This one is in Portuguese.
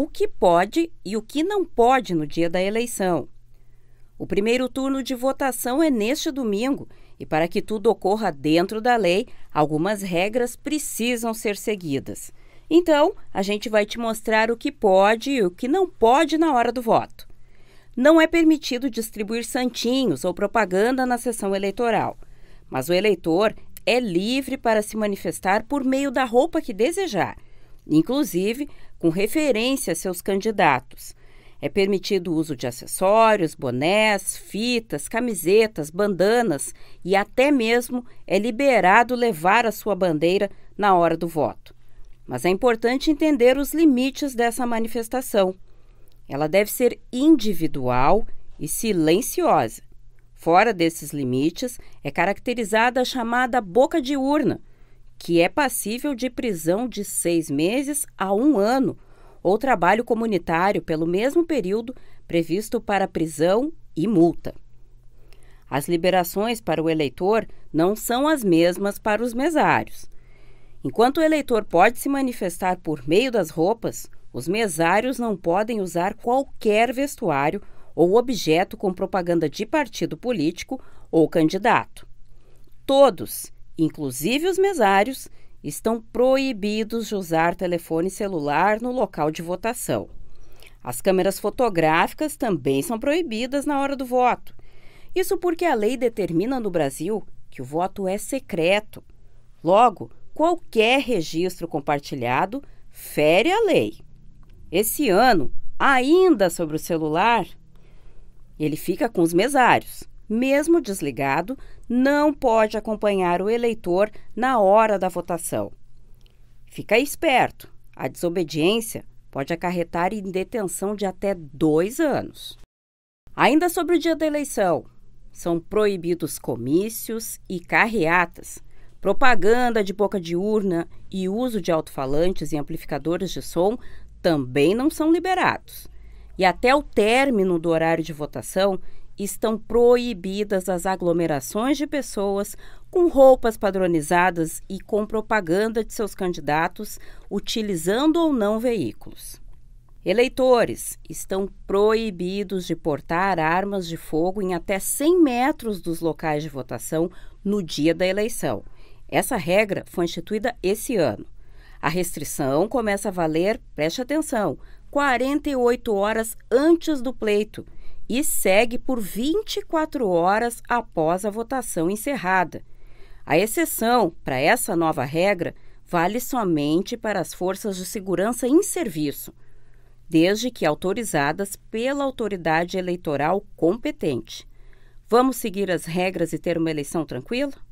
o que pode e o que não pode no dia da eleição. O primeiro turno de votação é neste domingo e, para que tudo ocorra dentro da lei, algumas regras precisam ser seguidas. Então, a gente vai te mostrar o que pode e o que não pode na hora do voto. Não é permitido distribuir santinhos ou propaganda na sessão eleitoral, mas o eleitor é livre para se manifestar por meio da roupa que desejar inclusive com referência a seus candidatos. É permitido o uso de acessórios, bonés, fitas, camisetas, bandanas e até mesmo é liberado levar a sua bandeira na hora do voto. Mas é importante entender os limites dessa manifestação. Ela deve ser individual e silenciosa. Fora desses limites, é caracterizada a chamada boca de urna, que é passível de prisão de seis meses a um ano, ou trabalho comunitário pelo mesmo período previsto para prisão e multa. As liberações para o eleitor não são as mesmas para os mesários. Enquanto o eleitor pode se manifestar por meio das roupas, os mesários não podem usar qualquer vestuário ou objeto com propaganda de partido político ou candidato. Todos, inclusive os mesários, estão proibidos de usar telefone celular no local de votação. As câmeras fotográficas também são proibidas na hora do voto. Isso porque a lei determina no Brasil que o voto é secreto. Logo, qualquer registro compartilhado fere a lei. Esse ano, ainda sobre o celular, ele fica com os mesários mesmo desligado, não pode acompanhar o eleitor na hora da votação. Fica esperto, a desobediência pode acarretar em detenção de até dois anos. Ainda sobre o dia da eleição, são proibidos comícios e carreatas, propaganda de boca de urna e uso de alto-falantes e amplificadores de som também não são liberados e até o término do horário de votação estão proibidas as aglomerações de pessoas com roupas padronizadas e com propaganda de seus candidatos, utilizando ou não veículos. Eleitores estão proibidos de portar armas de fogo em até 100 metros dos locais de votação no dia da eleição. Essa regra foi instituída esse ano. A restrição começa a valer, preste atenção, 48 horas antes do pleito e segue por 24 horas após a votação encerrada. A exceção para essa nova regra vale somente para as forças de segurança em serviço, desde que autorizadas pela autoridade eleitoral competente. Vamos seguir as regras e ter uma eleição tranquila?